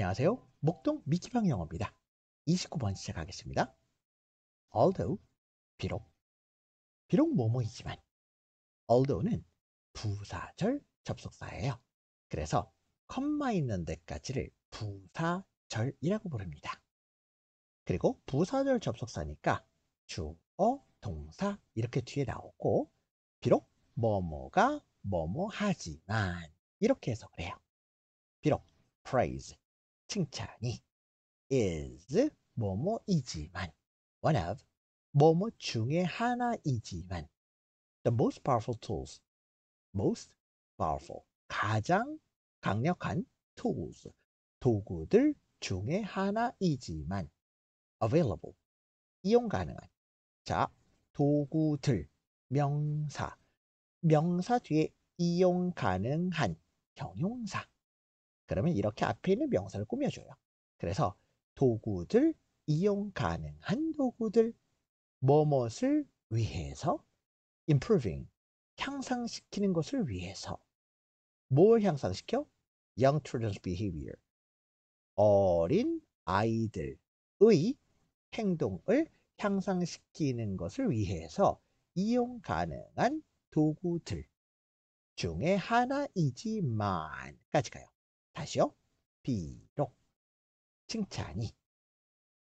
안녕하세요. 목동 미키방 영어입니다. 29번 시작하겠습니다. although, 비록, 비록 뭐뭐이지만 although는 부사절 접속사예요. 그래서 컴마 있는 데까지를 부사절이라고 부릅니다. 그리고 부사절 접속사니까 주어, 동사 이렇게 뒤에 나오고 비록 뭐뭐가 뭐뭐 하지만 이렇게 해서 그래요. 비록 praise 칭찬이 is 뭐뭐이지만 one of 뭐뭐 중에 하나이지만 the most powerful tools most powerful 가장 강력한 tools 도구들 중에 하나이지만 available 이용 가능한 자 도구들 명사 명사 뒤에 이용 가능한 형용사 그러면 이렇게 앞에 있는 명사를 꾸며줘요. 그래서 도구들, 이용 가능한 도구들, 뭐뭇을 위해서, improving, 향상시키는 것을 위해서. 뭘 향상시켜? Young children's behavior. 어린 아이들의 행동을 향상시키는 것을 위해서 이용 가능한 도구들 중에 하나이지만까지 가요. 다시요. 비록 칭찬이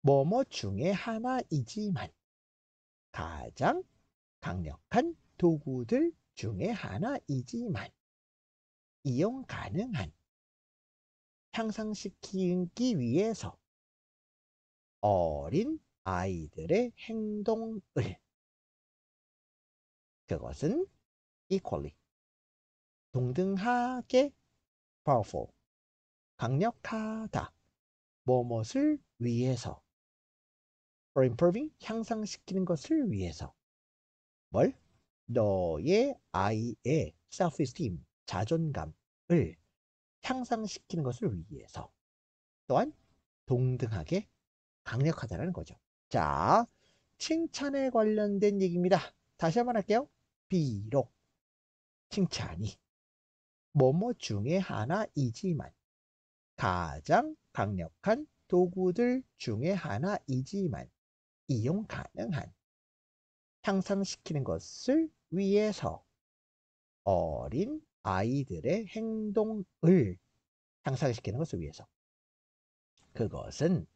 뭐뭐 중에 하나이지만 가장 강력한 도구들 중에 하나이지만 이용 가능한 향상시키기 위해서 어린 아이들의 행동을 그것은 equally 동등하게 powerful 강력하다. 뭐뭇을 위해서. for improving 향상시키는 것을 위해서. 뭘? 너의 아이의 self-esteem, 자존감을 향상시키는 것을 위해서. 또한 동등하게 강력하다는 거죠. 자, 칭찬에 관련된 얘기입니다. 다시 한번 할게요. 비록 칭찬이 뭐뭐 중에 하나이지만 가장 강력한 도구들 중에 하나이지만 이용 가능한 향상시키는 것을 위해서 어린 아이들의 행동을 향상시키는 것을 위해서 그것은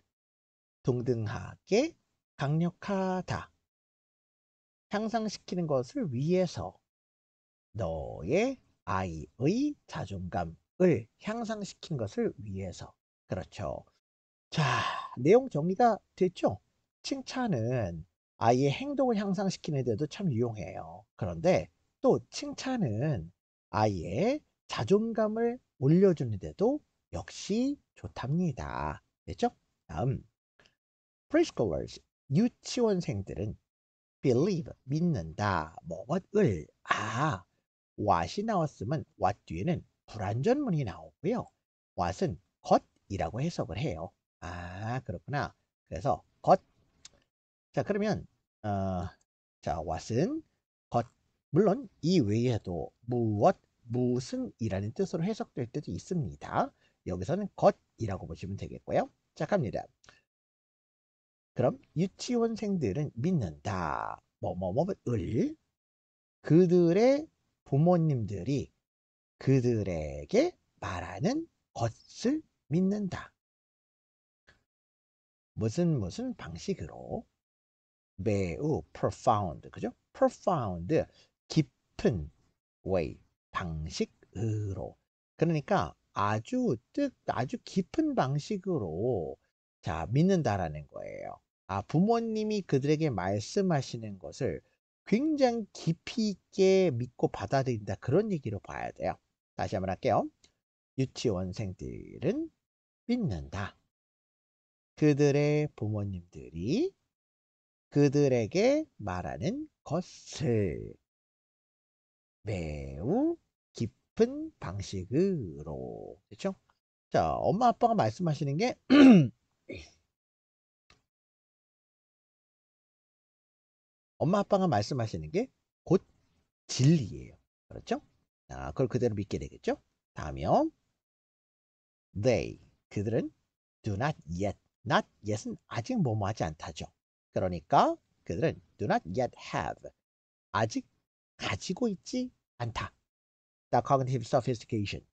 동등하게 강력하다. 향상시키는 것을 위해서 너의 아이의 자존감 을 향상시킨 것을 위해서 그렇죠. 자 내용 정리가 됐죠? 칭찬은 아이의 행동을 향상시키는 데도 참 유용해요. 그런데 또 칭찬은 아이의 자존감을 올려주는 데도 역시 좋답니다. 됐죠? 다음 preschoolers 유치원생들은 believe 믿는다 뭐엇을 아 what이 나왔으면 what 뒤에는 불완전문이 나오고요. what은 것이라고 해석을 해요. 아 그렇구나. 그래서 것. 자 그러면 어, 자 what은 것. 물론 이 외에도 무엇, 무슨이라는 뜻으로 해석될 때도 있습니다. 여기서는 것이라고 보시면 되겠고요. 자 갑니다. 그럼 유치원생들은 믿는다. 뭐뭐뭐을 그들의 부모님들이 그들에게 말하는 것을 믿는다. 무슨 무슨 방식으로 매우 profound 그죠? profound 깊은 way 방식으로 그러니까 아주 뜻 아주 깊은 방식으로 자 믿는다라는 거예요. 아 부모님이 그들에게 말씀하시는 것을 굉장히 깊이 있게 믿고 받아들인다 그런 얘기로 봐야 돼요. 다시 한번 할게요. 유치원생들은 믿는다. 그들의 부모님들이 그들에게 말하는 것을 매우 깊은 방식으로 그렇죠? 자, 엄마 아빠가 말씀하시는 게 엄마 아빠가 말씀하시는 게 곧 진리예요. 그렇죠? 아, 그걸 그대로 믿게 되겠죠? 다음이요. They, 그들은 do not yet, not yet은 아직 뭐 뭐 하지 않다죠. 그러니까 그들은 do not yet have, 아직 가지고 있지 않다. The cognitive sophistication,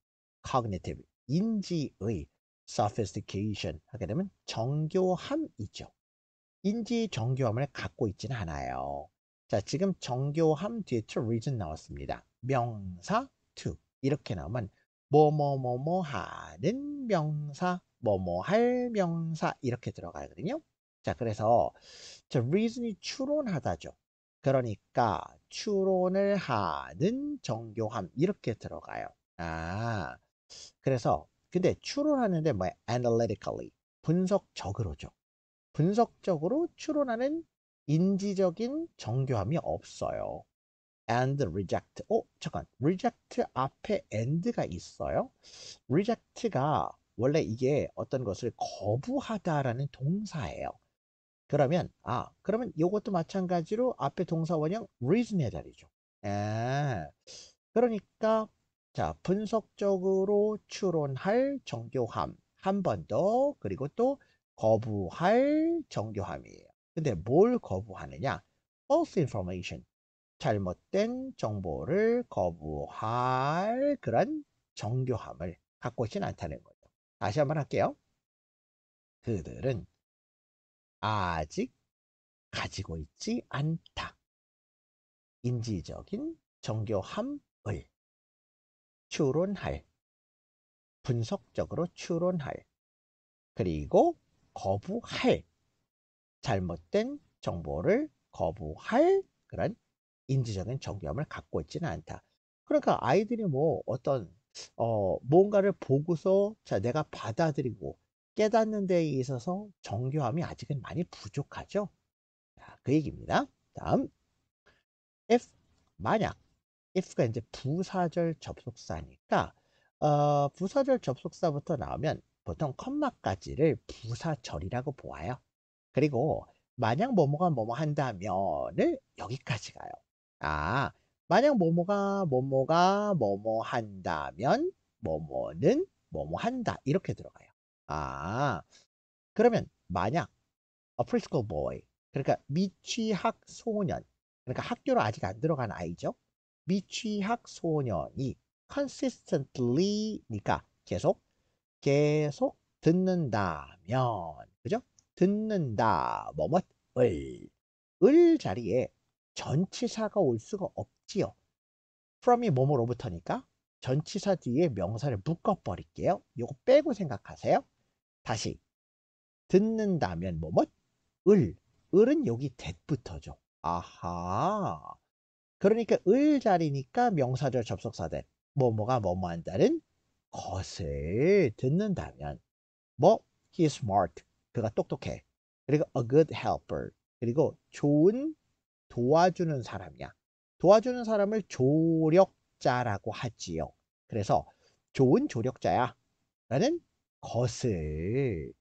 cognitive, 인지의 sophistication 하게 되면 정교함이죠. 인지 정교함을 갖고 있지는 않아요. 자, 지금 정교함 뒤에 to reason 나왔습니다. 명사 to 이렇게 나오면 뭐뭐뭐뭐 하는 명사 뭐뭐 할 명사 이렇게 들어가거든요. 자 그래서 저 reason이 추론하다죠. 그러니까 추론을 하는 정교함 이렇게 들어가요. 아 그래서 근데 추론하는데 뭐야 analytically 분석적으로죠. 분석적으로 추론하는 인지적인 정교함이 없어요. and reject. 어, 잠깐. reject 앞에 and가 있어요. reject가 원래 이게 어떤 것을 거부하다라는 동사예요. 그러면 아, 그러면 이것도 마찬가지로 앞에 동사 원형 reason의 달이죠 아, 예. 그러니까 자, 분석적으로 추론할 정교함 한 번 더 그리고 또 거부할 정교함이에요. 근데 뭘 거부하느냐? false information 잘못된 정보를 거부할 그런 정교함을 갖고 있진 않다는 거죠. 다시 한번 할게요. 그들은 아직 가지고 있지 않다. 인지적인 정교함을 추론할, 분석적으로 추론할, 그리고 거부할, 잘못된 정보를 거부할 그런 인지적인 정교함을 갖고 있지는 않다. 그러니까 아이들이 뭐 어떤 어 뭔가를 보고서 자 내가 받아들이고 깨닫는 데 있어서 정교함이 아직은 많이 부족하죠. 자, 그 얘기입니다. 다음 if 만약 if가 이제 부사절 접속사니까 어, 부사절 접속사부터 나오면 보통 컴마까지를 부사절이라고 보아요. 그리고 만약 뭐뭐가 뭐뭐 한다면을 여기까지 가요. 아, 만약 뭐뭐가 뭐뭐가 뭐뭐 한다면 뭐뭐는 뭐뭐 한다 이렇게 들어가요. 아, 그러면 만약 a preschool boy 그러니까 미취학 소년 그러니까 학교로 아직 안 들어간 아이죠. 미취학 소년이 consistently니까 그러니까 계속 계속 듣는다면 그죠? 듣는다 뭐뭐을 을 자리에 전치사가 올 수가 없지요. from이 몸으로부터니까 전치사 뒤에 명사를 묶어버릴게요. 요거 빼고 생각하세요. 다시 듣는다면 뭐뭐 을 을은 여기 that부터죠. 아하 그러니까 을 자리니까 명사절 접속사된 뭐뭐가 뭐뭐 한다는 것을 듣는다면 뭐 he is smart 그가 똑똑해 그리고 a good helper 그리고 좋은 도와주는 사람이야. 도와주는 사람을 조력자라고 하지요. 그래서 좋은 조력자야 라는 것을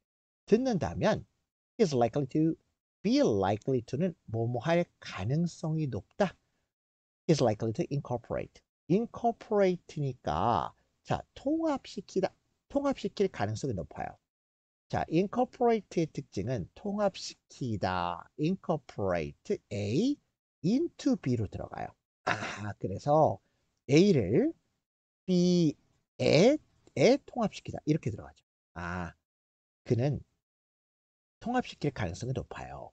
듣는다면 is likely to be likely to는 뭐 뭐 할 가능성이 높다. is likely to incorporate. incorporate니까 자, 통합시키다. 통합시킬 가능성이 높아요. 자, incorporate의 특징은 통합시키다. incorporate A into B로 들어가요. 아, 그래서 A를 B에 에 통합시키다. 이렇게 들어가죠. 아, 그는 통합시킬 가능성이 높아요.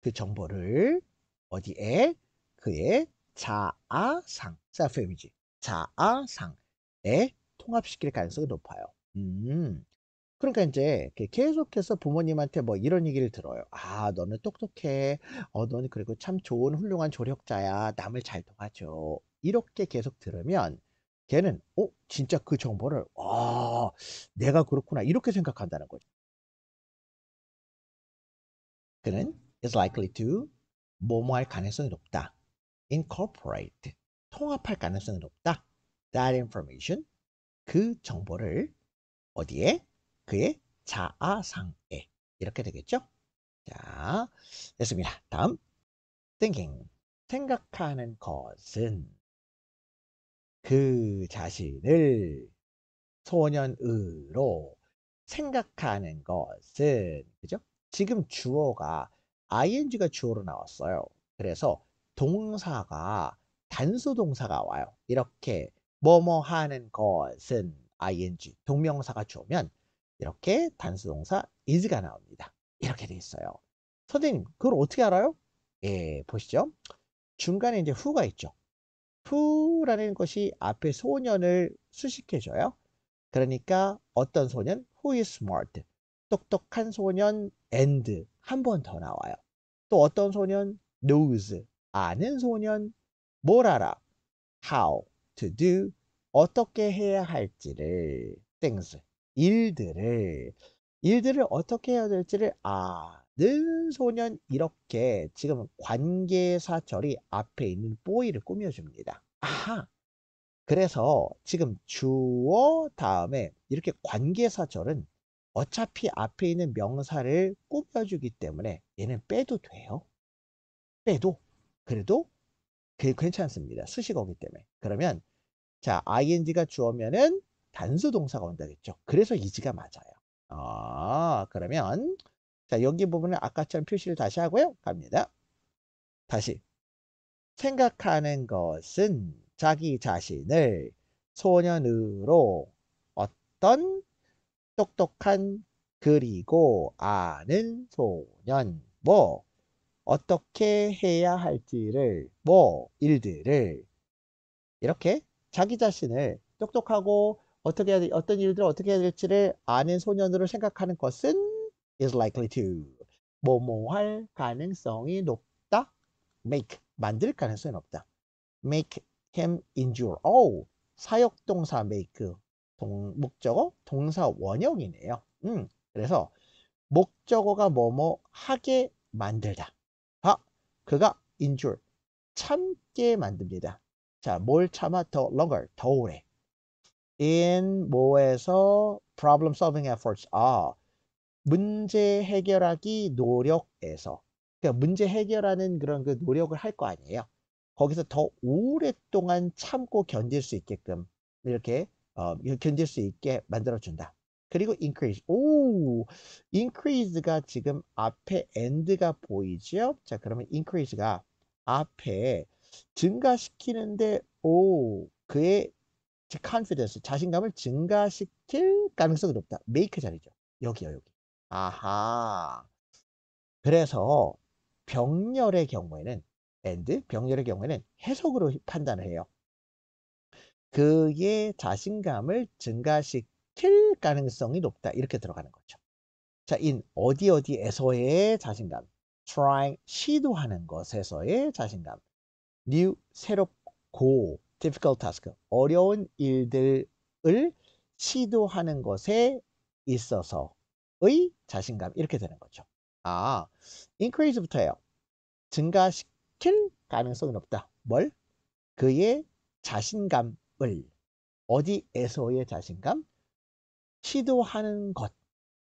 그 정보를 어디에? 그의 자아상, self-image, 자아상에 통합시킬 가능성이 높아요. 음, 그러니까 이제 계속해서 부모님한테 뭐 이런 얘기를 들어요. "아 너는 똑똑해. 어 너는 그리고 참 좋은 훌륭한 조력자야. 남을 잘 도와줘." 이렇게 계속 들으면 걔는 '어 진짜 그 정보를 와, 내가 그렇구나.' 이렇게 생각한다는 거죠. 그는 is likely to 뭐뭐할 가능성이 높다. incorporate 통합할 가능성이 높다. that information 그 정보를 어디에? 그의 자아상에 이렇게 되겠죠? 자, 됐습니다. 다음 thinking 생각하는 것은 그 자신을 소년으로 생각하는 것은 그죠? 지금 주어가 ing가 주어로 나왔어요. 그래서 동사가 단수 동사가 와요. 이렇게 뭐뭐 하는 것은 ing 동명사가 주면 이렇게 단수동사 is가 나옵니다. 이렇게 돼 있어요. 선생님, 그걸 어떻게 알아요? 예, 보시죠. 중간에 이제 w 가 있죠. 후라는 것이 앞에 소년을 수식해줘요. 그러니까 어떤 소년? who is smart. 똑똑한 소년 and 한 번 더 나와요. 또 어떤 소년? knows. 아는 소년. 뭘 알아? how to do. 어떻게 해야 할지를 things. 일들을 일들을 어떻게 해야 될지를 아는 소년 이렇게 지금 관계사절이 앞에 있는 뽀이를 꾸며줍니다. 아하. 그래서 지금 주어 다음에 이렇게 관계사절은 어차피 앞에 있는 명사를 꾸며주기 때문에 얘는 빼도 돼요. 빼도 그래도 그 괜찮습니다. 수식어기 때문에. 그러면 자 ing가 주어면은 단수 동사가 온다겠죠. 그래서 이지가 맞아요. 아, 그러면 자 여기 부분을 아까처럼 표시를 다시 하고요. 갑니다. 다시 생각하는 것은 자기 자신을 소년으로 어떤 똑똑한 그리고 아는 소년 뭐 어떻게 해야 할지를 뭐 일들을 이렇게 자기 자신을 똑똑하고 어떻게 해야, 어떤 일들을 어떻게 해야 될지를 아는 소년으로 생각하는 것은 is likely to 뭐뭐 할 가능성이 높다. make 만들 가능성이 높다. make him endure. 오, oh, 사역동사 make 동, 목적어 동사 원형이네요. 음, 그래서 목적어가 뭐뭐 하게 만들다. 아, 그가 endure 참게 만듭니다. 자, 뭘 참아 더 longer 더 오래. in 뭐에서 problem solving efforts are 문제 해결하기 노력에서 그러니까 문제 해결하는 그런 그 노력을 할 거 아니에요. 거기서 더 오랫동안 참고 견딜 수 있게끔 이렇게 어, 견딜 수 있게 만들어준다. 그리고 increase. 오, increase가 지금 앞에 end가 보이죠? 자, 그러면 increase가 앞에 증가시키는데 오, 그의 즉 confidence, 자신감을 증가시킬 가능성이 높다. make 자리죠. 여기요, 여기. 아하. 그래서 병렬의 경우에는 and 병렬의 경우에는 해석으로 판단을 해요. 그게 자신감을 증가시킬 가능성이 높다. 이렇게 들어가는 거죠. 자, in 어디 어디에서의 자신감, trying 시도하는 것에서의 자신감, new 새롭고 difficult task 어려운 일들을 시도하는 것에 있어서의 자신감 이렇게 되는 거죠. 아, increase부터예요. 증가시킬 가능성이 높다. 뭘? 그의 자신감을 어디에서의 자신감? 시도하는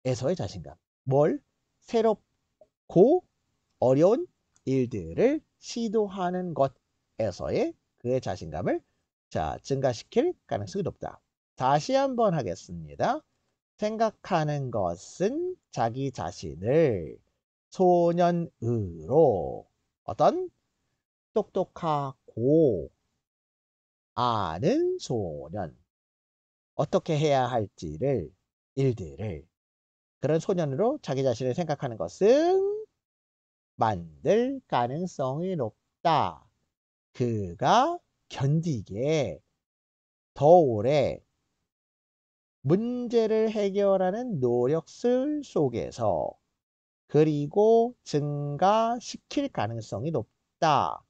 것에서의 자신감. 뭘? 새롭고 어려운 일들을 시도하는 것에서의 그의 자신감을 자 증가시킬 가능성이 높다. 다시 한번 하겠습니다. 생각하는 것은 자기 자신을 소년으로 어떤 똑똑하고 아는 소년 어떻게 해야 할지를 일들을 그런 소년으로 자기 자신을 생각하는 것은 만들 가능성이 높다. 그가 견디게 더 오래 문제를 해결하는 노력술 속에서 그리고 증가시킬 가능성이 높다.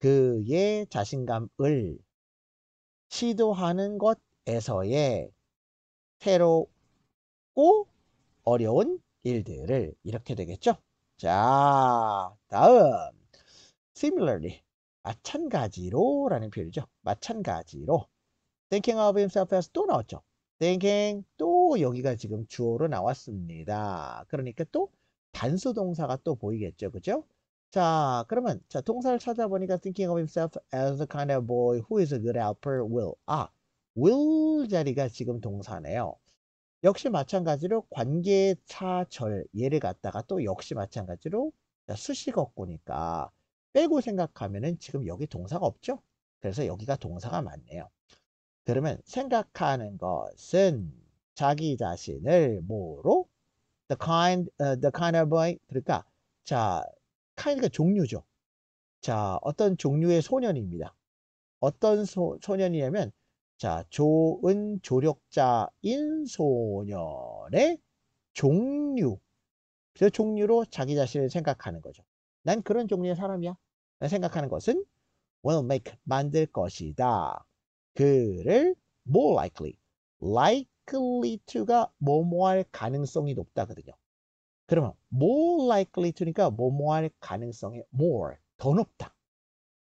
그의 자신감을 시도하는 것에서의 새롭고 어려운 일들을 이렇게 되겠죠. 자, 다음. Similarly, 마찬가지로 라는 표현이죠. 마찬가지로. thinking of himself as 또 나왔죠. thinking 또 여기가 지금 주어로 나왔습니다. 그러니까 또 단수 동사가 또 보이겠죠. 그죠? 자, 그러면 자 동사를 찾아보니까 thinking of himself as a kind of boy who is a good helper will. 아, will 자리가 지금 동사네요. 역시 마찬가지로 관계차절 예를 갖다가 또 역시 마찬가지로 수식어꾸니까 빼고 생각하면은 지금 여기 동사가 없죠? 그래서 여기가 동사가 맞네요. 그러면 생각하는 것은 자기 자신을 뭐로? The kind, uh, the kind of boy. 그러니까 자, kind가 그 종류죠. 자, 어떤 종류의 소년입니다. 어떤 소, 소년이냐면 자, 좋은 조력자인 소년의 종류. 그 종류로 자기 자신을 생각하는 거죠. 난 그런 종류의 사람이야. 생각하는 것은 will make 만들 것이다. 그를 more likely likely to가 뭐뭐할 가능성이 높다거든요. 그러면 more likely to니까 뭐뭐할 가능성이 more 더 높다.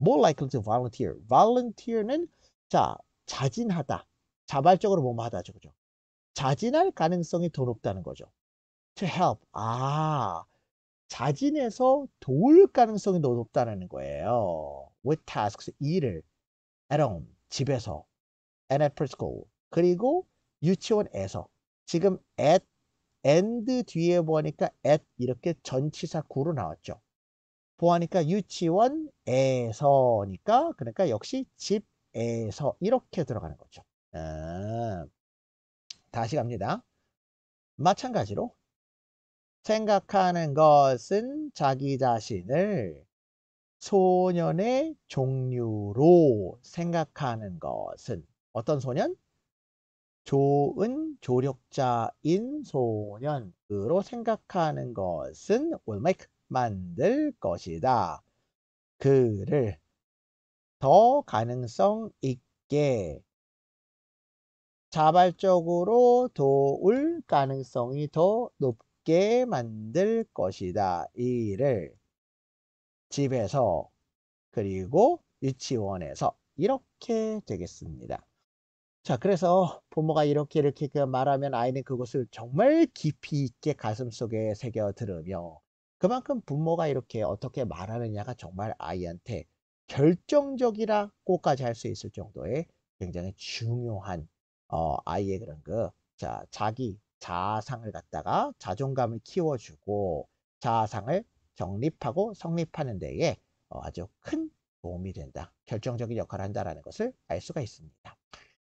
more likely to volunteer. volunteer는 자 자진하다, 자발적으로 뭐뭐하다죠, 그죠? 자진할 가능성이 더 높다는 거죠. to help 아 자진해서 도울 가능성이 더 높다는 거예요. With tasks, 일을. At home, 집에서. And at preschool. 그리고 유치원에서. 지금 at, and 뒤에 보니까 at 이렇게 전치사 구로 나왔죠. 보니까 유치원에서니까 그러니까 역시 집에서 이렇게 들어가는 거죠. 아, 다시 갑니다. 마찬가지로 생각하는 것은 자기 자신을 소년의 종류로 생각하는 것은 어떤 소년? 좋은 조력자인 소년으로 생각하는 것은 will make 만들 것이다. 그를 더 가능성 있게 자발적으로 도울 가능성이 더 높다. 있게 만들 것이다. 이 일을 집에서 그리고 유치원에서 이렇게 되겠습니다. 자, 그래서 부모가 이렇게 이렇게 그 말하면 아이는 그것을 정말 깊이 있게 가슴속에 새겨 들으며 그만큼 부모가 이렇게 어떻게 말하느냐가 정말 아이한테 결정적이라고까지 할 수 있을 정도의 굉장히 중요한 어, 아이의 그런 그 자, 자기 자아상을 갖다가 자존감을 키워주고 자아상을 정립하고 성립하는 데에 어, 아주 큰 도움이 된다. 결정적인 역할을 한다라는 것을 알 수가 있습니다.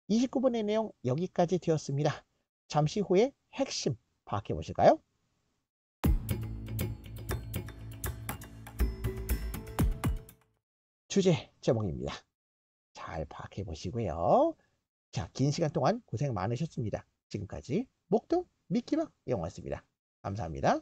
2 9분의 내용 여기까지 되었습니다. 잠시 후에 핵심 파악해 보실까요? 주제 제목입니다. 잘 파악해 보시고요. 자, 긴 시간 동안 고생 많으셨습니다. 지금까지 목동 미키박 이용였습니다 감사합니다.